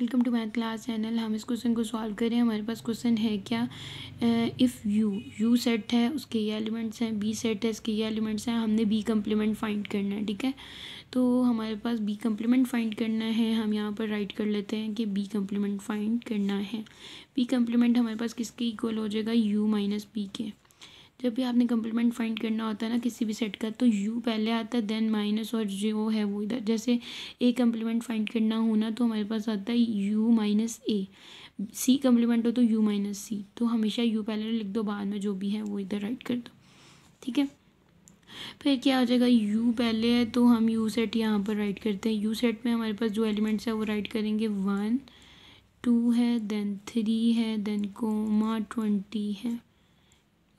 welcome to math class channel हम इस question को सॉल्व करें हमारे पास क्वेश्चन है क्या इफ़ यू यू सेट है उसके ये एलिमेंट्स हैं बी सेट है इसके ये एलिमेंट्स हैं हमने बी कम्प्लीमेंट फाइंड करना है ठीक है तो हमारे पास बी कम्प्लीमेंट फाइंड करना है हम यहाँ पर राइट कर लेते हैं कि बी कम्प्लीमेंट फाइंड करना है बी कम्प्लीमेंट हमारे पास किसके इक्वल हो जाएगा यू माइनस बी के जब भी आपने कंप्लीमेंट फाइंड करना होता है ना किसी भी सेट का तो यू पहले आता है देन माइनस और जो है वो इधर जैसे ए कंप्लीमेंट फाइंड करना होना तो हमारे पास आता है U minus A C complement हो तो यू माइनस सी तो हमेशा यू पहले लिख दो बाद में जो भी है वो इधर राइट कर दो ठीक है फिर क्या हो जाएगा यू पहले है तो हम यू सेट यहाँ पर राइट करते हैं यू सेट में हमारे पास जो एलिमेंट्स है वो राइट करेंगे वन टू है देन थ्री है देन कोमा ट्वेंटी है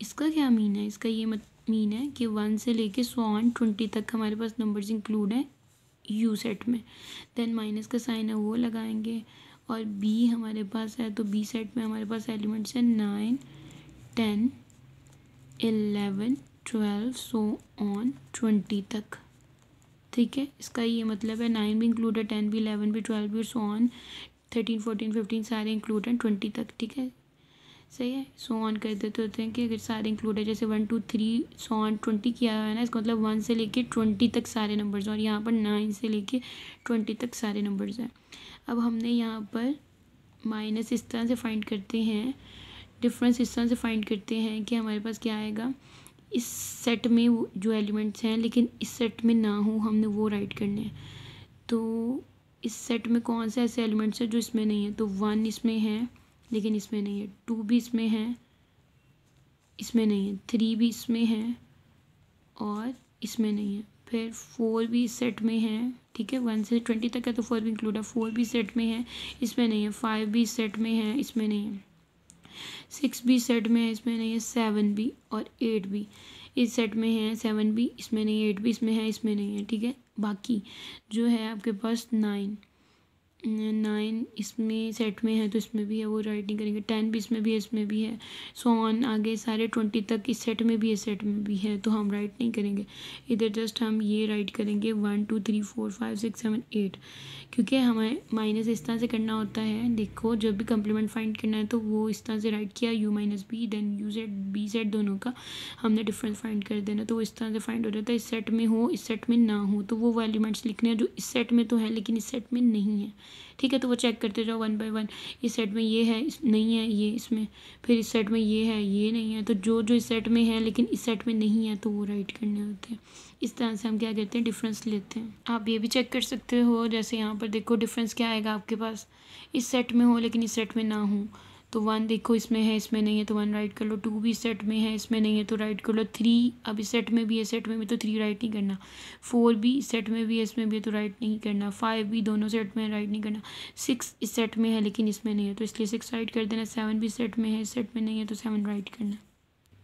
इसका क्या मीन है इसका ये मत मीन है कि वन से लेके सो ऑन ट्वेंटी तक हमारे पास नंबर्स इंक्लूड हैं यू सेट में देन माइनस का साइन है वो लगाएंगे और बी हमारे पास है तो बी सेट में हमारे पास एलिमेंट्स हैं nine ten eleven twelve so on twenty तक ठीक है इसका ये मतलब है नाइन भी इंक्लूड है टेन भी इलेवन भी ट्वेल्व भी so on thirteen fourteen fifteen सारे इंक्लूड हैं ट्वेंटी तक ठीक है सही है सो ऑन कर देते होते हैं कि अगर सारे इंक्लूडेड जैसे one two three so on twenty किया हुआ है ना इसका मतलब वन से लेके ट्वेंटी तक सारे नंबर्स और यहाँ पर नाइन से लेके ट्वेंटी तक सारे नंबर्स हैं अब हमने यहाँ पर माइनस इस तरह से फाइंड करते हैं डिफरेंस इस तरह से फाइंड करते हैं कि हमारे पास क्या आएगा इस सेट में जो एलिमेंट्स हैं लेकिन इस सेट में ना हो हमने वो राइट करने हैं तो इस सेट में कौन से ऐसे एलिमेंट्स हैं जो इसमें नहीं है तो वन इसमें है लेकिन इसमें नहीं है टू भी इसमें है इसमें नहीं है थ्री भी इसमें है और इसमें नहीं है फिर फोर भी सेट में है ठीक है वन से ट्वेंटी तक है तो फोर भी इंक्लूड है फोर भी सेट में है इसमें नहीं है फाइव भी सेट में है इसमें नहीं है सिक्स भी सेट में है इसमें नहीं है सेवन भी और एट भी इस सेट में है सेवन भी इसमें नहीं है एट भी इसमें है इसमें नहीं है ठीक है बाकी जो है आपके पास नाइन नाइन इसमें सेट में है तो इसमें भी है वो राइटिंग करेंगे टेन भी इसमें भी है इसमें भी है सो so ऑन आगे सारे ट्वेंटी तक इस सेट में भी है सेट में भी है तो हम राइट नहीं करेंगे इधर जस्ट हम ये राइट करेंगे one two three four five six seven eight क्योंकि हमें माइनस इस तरह से करना होता है देखो जब भी कम्प्लीमेंट फाइंड करना है तो वो इस तरह से राइट किया U minus B then U set B set दोनों का हमने डिफरेंस फाइंड कर देना तो इस तरह से फाइंड हो जाता है इस सेट में हो इस सेट में ना हो तो वो एलिमेंट्स लिखने हैं जो इस सेट में तो है लेकिन इस सेट में नहीं है ठीक है तो वो चेक करते जाओ वन बाय वन इस सेट में ये है इस नहीं है ये इसमें फिर इस सेट में ये है ये नहीं है तो जो जो इस सेट में है लेकिन इस सेट में नहीं है तो वो राइट करने होते हैं इस तरह से हम क्या करते हैं डिफरेंस लेते हैं आप ये भी चेक कर सकते हो जैसे यहाँ पर देखो डिफरेंस क्या आएगा आपके पास इस सेट में हो लेकिन इस सेट में ना हो तो वन देखो इसमें है इसमें नहीं है तो वन राइट कर लो टू भी सेट में है इसमें नहीं है तो राइट कर लो थ्री अभी सेट में भी है सेट में भी तो थ्री राइट नहीं करना फोर भी सेट में भी है इसमें भी है तो राइट नहीं करना फाइव भी दोनों सेट में राइट नहीं करना सिक्स इस सेट में है लेकिन इसमें नहीं है तो इसलिए सिक्स राइट कर देना सेवन भी सेट में है इस सेट में नहीं है तो सेवन राइट करना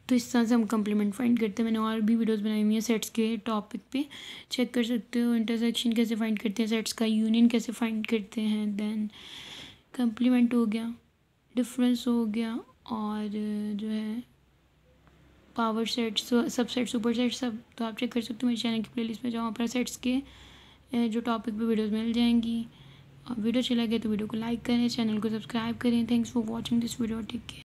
तो इस तरह से हम कम्प्लीमेंट फाइंड करते हैं मैंने और भी वीडियोस बनाई हुई हैं सेट्स के टॉपिक पे चेक कर सकते हो इंटरसेक्शन कैसे फाइंड करते हैं सेट्स का यूनियन कैसे फाइंड करते हैं देन कम्प्लीमेंट हो गया डिफरेंस हो गया और जो है power sets subsets supersets सब तो आप चेक कर सकते हो मेरे चैनल की प्लेलिस्ट में जाओ वहाँ पर सेट्स के जो टॉपिक पे वीडियोस मिल जाएंगी और वीडियो चला लगे तो वीडियो को लाइक करें चैनल को सब्सक्राइब करें thanks for watching this video take care